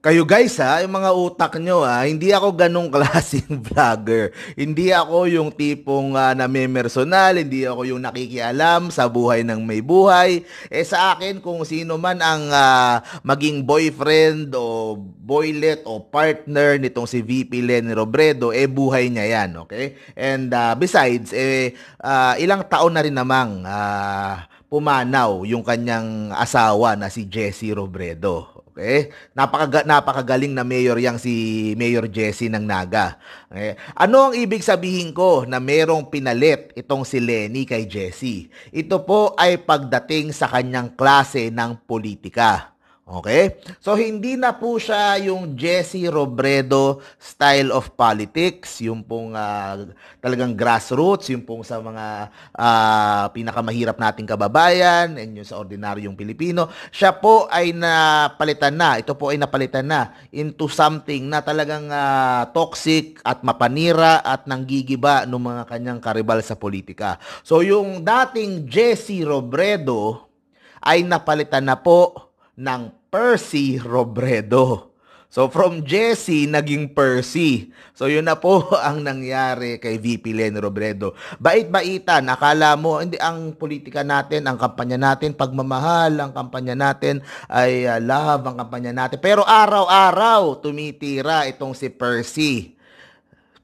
Kayo guys ha, yung mga utak nyo ha, hindi ako ganong klaseng vlogger. Hindi ako yung tipong uh, ah, nami-personal, hindi ako yung nakikialam sa buhay ng may buhay. Eh sa akin, kung sino man ang uh, maging boyfriend o boylet o partner nitong si VP Lenny Robredo, eh buhay niya yan, okay? And uh, besides, eh uh, ilang taon na rin namang uh, pumanaw yung kanyang asawa na si Jessie Robredo. Okay? Napakaga, napakagaling na mayor yang si Mayor Jesse ng Naga. Okay? Ano ang ibig sabihin ko na merong pinalit itong si Lenny kay Jesse? Ito po ay pagdating sa kanyang klase ng politika. Okay? So, hindi na po siya yung Jesse Robredo style of politics, yung pong uh, talagang grassroots, yung pong sa mga uh, pinakamahirap nating kababayan, and yung sa ordinaryong Pilipino. Siya po ay napalitan na, ito po ay napalitan na into something na talagang uh, toxic at mapanira at nanggigiba ng mga kanyang karibal sa politika. So, yung dating Jesse Robredo ay napalitan na po ng Percy Robredo. So from Jesse naging Percy. So yun na po ang nangyari kay VP Len Robredo. bait baita nakala mo hindi ang politika natin, ang kampanya natin pagmamahal, ang kampanya natin ay uh, love, ang kampanya natin. Pero araw-araw tumitira itong si Percy.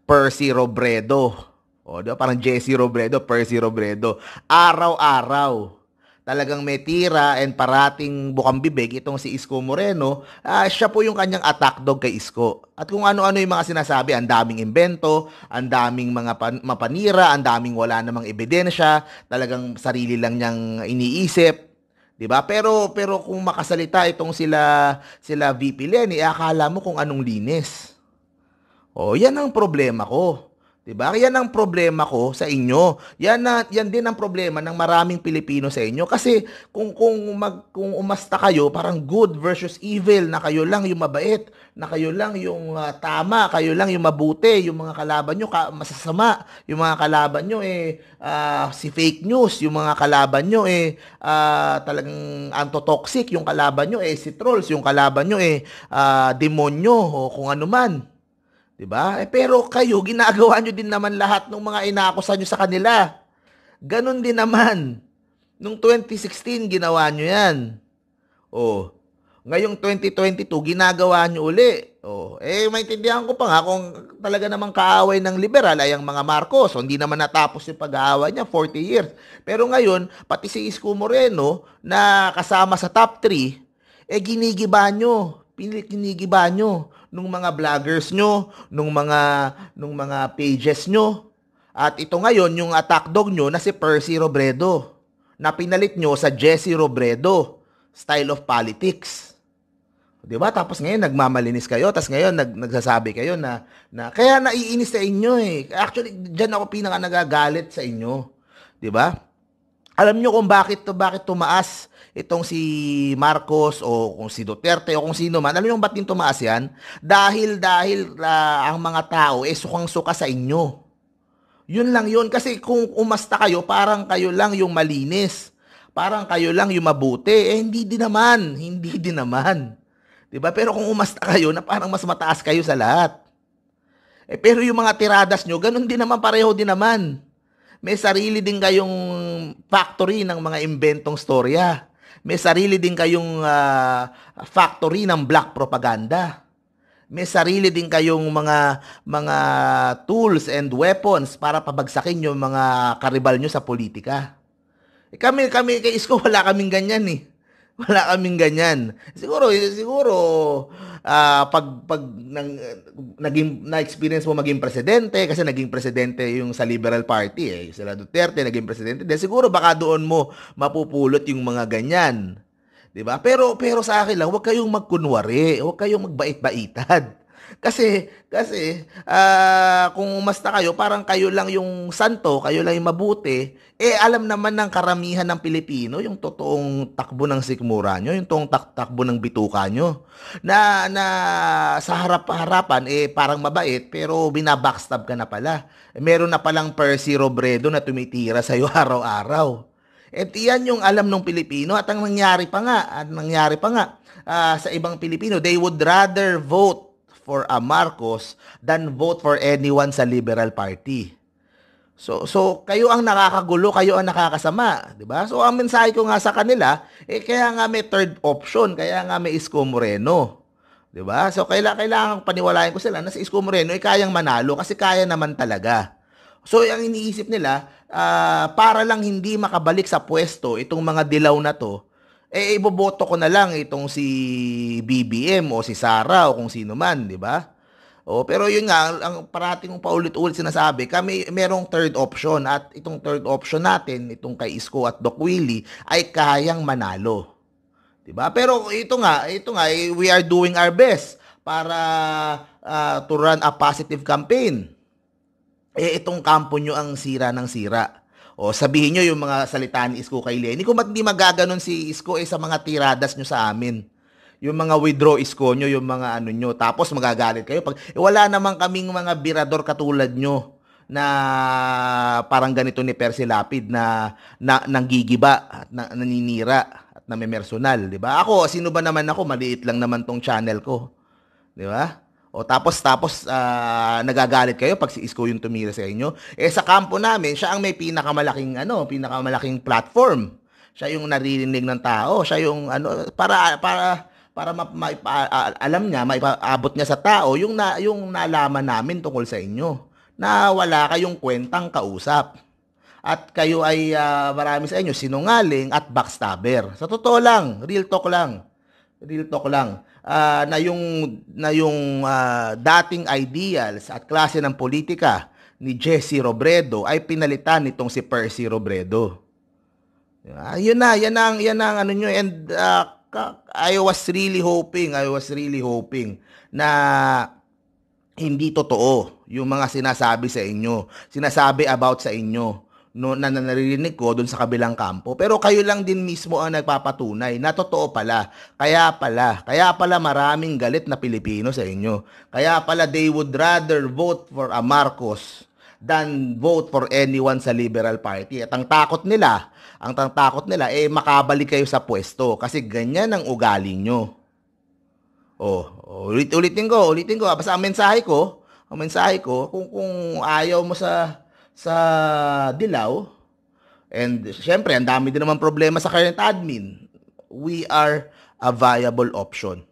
Percy Robredo. O, di ba? Parang Jesse Robredo, Percy Robredo. Araw-araw talagang may tira and parating bukang bibig itong si Isko Moreno, uh, siya po yung kanyang attack dog kay Isko. At kung ano-ano yung mga sinasabi, ang daming imbento, ang daming mga pan- mapanira, ang daming wala namang ebidensya, talagang sarili lang niyang iniisip. 'di ba? Pero pero kung makasalita itong sila sila VP Lenny, eh, akala mo kung anong linis. Oh, 'yan ang problema ko. Diba? Yan ang problema ko sa inyo. Yan na, yan din ang problema ng maraming Pilipino sa inyo kasi kung kung mag, kung umasta kayo, parang good versus evil na kayo lang yung mabait, na kayo lang yung uh, tama, kayo lang yung mabuti, yung mga kalaban nyo ka, masasama, yung mga kalaban nyo eh uh, si fake news, yung mga kalaban nyo eh uh, talagang antotoxic, yung kalaban nyo eh si trolls, yung kalaban nyo eh uh, demonyo o kung ano man. 'Di ba? Eh, pero kayo ginagawa niyo din naman lahat ng mga inaakusa niyo sa kanila. Ganon din naman. Nung 2016 ginawa niyo 'yan. Oh. Ngayong 2022 ginagawa niyo uli. Oh, eh maintindihan ko pa nga kung talaga namang kaaway ng liberal ay ang mga Marcos. So, hindi naman natapos 'yung pag-aaway niya 40 years. Pero ngayon, pati si Isko Moreno na kasama sa top 3 eh ginigiba nyo kinigiba nyo nung mga vloggers nyo, nung mga, nung mga pages nyo. At ito ngayon, yung attack dog nyo na si Percy Robredo na pinalit nyo sa Jesse Robredo style of politics. 'Di ba? Tapos ngayon nagmamalinis kayo, tapos ngayon nag, nagsasabi kayo na na kaya naiinis sa inyo eh. Actually, diyan ako pinaka nagagalit sa inyo. 'Di ba? alam nyo kung bakit to bakit tumaas itong si Marcos o kung si Duterte o kung sino man. Alam nyo ba't din tumaas yan? Dahil, dahil uh, ang mga tao eh sukang-suka sa inyo. Yun lang yun. Kasi kung umasta kayo, parang kayo lang yung malinis. Parang kayo lang yung mabuti. Eh, hindi din naman. Hindi din naman. 'Di ba? Pero kung umasta kayo na parang mas mataas kayo sa lahat. Eh, pero yung mga tiradas nyo, ganun din naman, pareho din naman. May sarili din kayong factory ng mga imbentong storya. May sarili din kayong uh, factory ng black propaganda. May sarili din kayong mga mga tools and weapons para pabagsakin yung mga karibal nyo sa politika. Eh, kami, kami kay Isko, wala kaming ganyan eh. Wala kaming ganyan. Siguro siguro uh, pag pag nang, naging na-experience mo maging presidente kasi naging presidente yung sa Liberal Party eh, sila Duterte naging presidente. Dahil siguro baka doon mo mapupulot yung mga ganyan. 'Di ba? Pero pero sa akin lang, huwag kayong magkunwari, huwag kayong magbait baitad kasi, kasi, uh, kung mas umasta kayo, parang kayo lang yung santo, kayo lang yung mabuti, eh alam naman ng karamihan ng Pilipino yung totoong takbo ng sikmura nyo, yung totoong tak- takbo ng bituka nyo, na, na sa harap-harapan, eh parang mabait, pero binabackstab ka na pala. Meron na palang Percy Robredo na tumitira sa'yo araw-araw. At iyan yung alam ng Pilipino at ang nangyari pa nga, at nangyari pa nga uh, sa ibang Pilipino, they would rather vote for uh, Marcos than vote for anyone sa Liberal Party. So so kayo ang nakakagulo, kayo ang nakakasama, 'di ba? So ang mensahe ko nga sa kanila, eh kaya nga may third option, kaya nga may Isko Moreno. 'Di ba? So kailangan kailangan paniwalayan ko sila na si Isko Moreno ay eh, kayang manalo kasi kaya naman talaga. So ang iniisip nila, uh, para lang hindi makabalik sa pwesto itong mga dilaw na 'to, eh iboboto ko na lang itong si BBM o si Sara o kung sino man, di ba? Oh, pero yun nga, ang, parating kong paulit-ulit sinasabi, kami merong third option at itong third option natin, itong kay Isko at Doc Willie, ay kayang manalo. 'Di ba? Pero ito nga, ito nga, eh, we are doing our best para uh, to run a positive campaign. Eh itong kampo nyo ang sira ng sira. O sabihin nyo yung mga salita ni Isko kay Lenny. Kung ba't hindi magaganon si Isko eh sa mga tiradas nyo sa amin. Yung mga withdraw Isko nyo, yung mga ano nyo. Tapos magagalit kayo. Pag, eh, wala naman kaming mga birador katulad nyo na parang ganito ni Percy Lapid na, na nanggigiba at na, naninira at namemersonal. di ba? Ako, sino ba naman ako? Maliit lang naman tong channel ko. Di ba? O tapos tapos uh, nagagalit kayo pag si Isko yung tumira sa inyo. Eh sa kampo namin, siya ang may pinakamalaking ano, pinakamalaking platform. Siya yung naririnig ng tao, siya yung ano para para para ma, ma, ma, alam niya, maipaabot niya sa tao yung na, yung nalaman namin tungkol sa inyo na wala kayong kwentang kausap. At kayo ay uh, marami sa inyo sinungaling at backstabber. Sa totoo lang, real talk lang. Real talk lang uh, na yung na yung uh, dating ideals at klase ng politika ni Jesse Robredo ay pinalitan nitong si Percy Robredo. Uh, yun na, yan ang yan ang ano nyo and uh, I was really hoping, I was really hoping na hindi totoo yung mga sinasabi sa inyo, sinasabi about sa inyo no, na, naririnig ko doon sa kabilang kampo. Pero kayo lang din mismo ang nagpapatunay na totoo pala. Kaya pala, kaya pala maraming galit na Pilipino sa inyo. Kaya pala they would rather vote for a Marcos than vote for anyone sa Liberal Party. At ang takot nila, ang takot nila, eh makabalik kayo sa pwesto kasi ganyan ang ugali nyo. Oh, oh, ulit ulitin ko, ulitin ko. Basta ang mensahe ko, ang mensahe ko, kung, kung ayaw mo sa sa Dilaw. And syempre, ang dami din naman problema sa current admin. We are a viable option.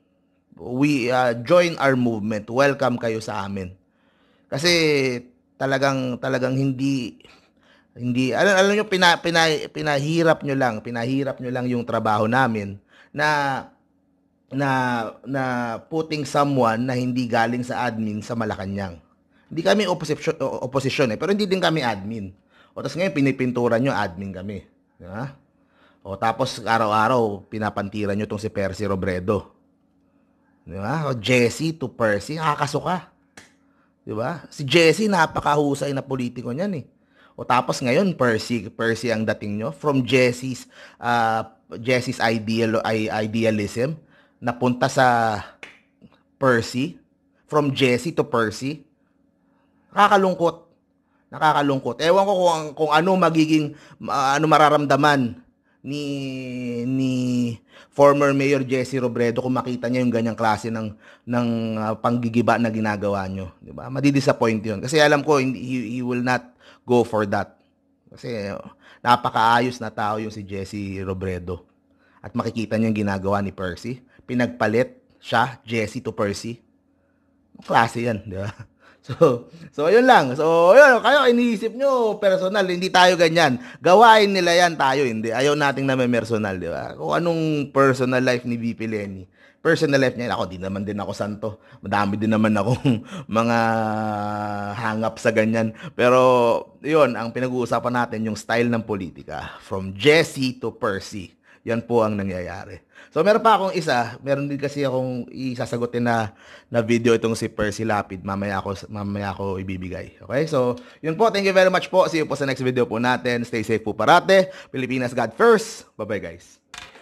We uh, join our movement. Welcome kayo sa amin. Kasi talagang talagang hindi hindi alam alam niyo pina, pina, pinahirap niyo lang, pinahirap niyo lang yung trabaho namin na na na putting someone na hindi galing sa admin sa Malacanang. Hindi kami opposition, opposition eh, pero hindi din kami admin. O tapos ngayon, pinipintura nyo, admin kami. Di ba? O tapos araw-araw, pinapantira nyo tong si Percy Robredo. Di ba? O Jesse to Percy, nakakasuka. Di ba? Si Jesse, napakahusay na politiko niyan eh. O tapos ngayon, Percy, Percy ang dating nyo. From Jesse's, uh, Jesse's ideal, idealism, napunta sa Percy, from Jesse to Percy, Nakakalungkot. Nakakalungkot. Ewan ko kung, kung ano magiging uh, ano mararamdaman ni ni former Mayor Jesse Robredo kung makita niya yung ganyang klase ng ng uh, panggigiba na ginagawa niyo, 'di ba? Madidisappoint 'yun kasi alam ko he, he will not go for that. Kasi oh, napakaayos na tao yung si Jesse Robredo. At makikita niyo yung ginagawa ni Percy. Pinagpalit siya, Jesse to Percy. Klase yan, di ba? So, so ayun lang. So, ayun, kayo iniisip nyo, personal, hindi tayo ganyan. Gawain nila yan, tayo hindi. Ayaw nating na may personal, di ba? Kung anong personal life ni VP Lenny. Personal life niya, ako, di naman din ako santo. Madami din naman akong mga hangap sa ganyan. Pero, yun, ang pinag-uusapan natin, yung style ng politika. From Jesse to Percy. Yan po ang nangyayari. So meron pa akong isa, meron din kasi akong isasagutin na na video itong si Percy Lapid. Mamaya ako mamaya ako ibibigay. Okay? So, yun po. Thank you very much po. See you po sa next video po natin. Stay safe po parate. Pilipinas God first. Bye-bye guys.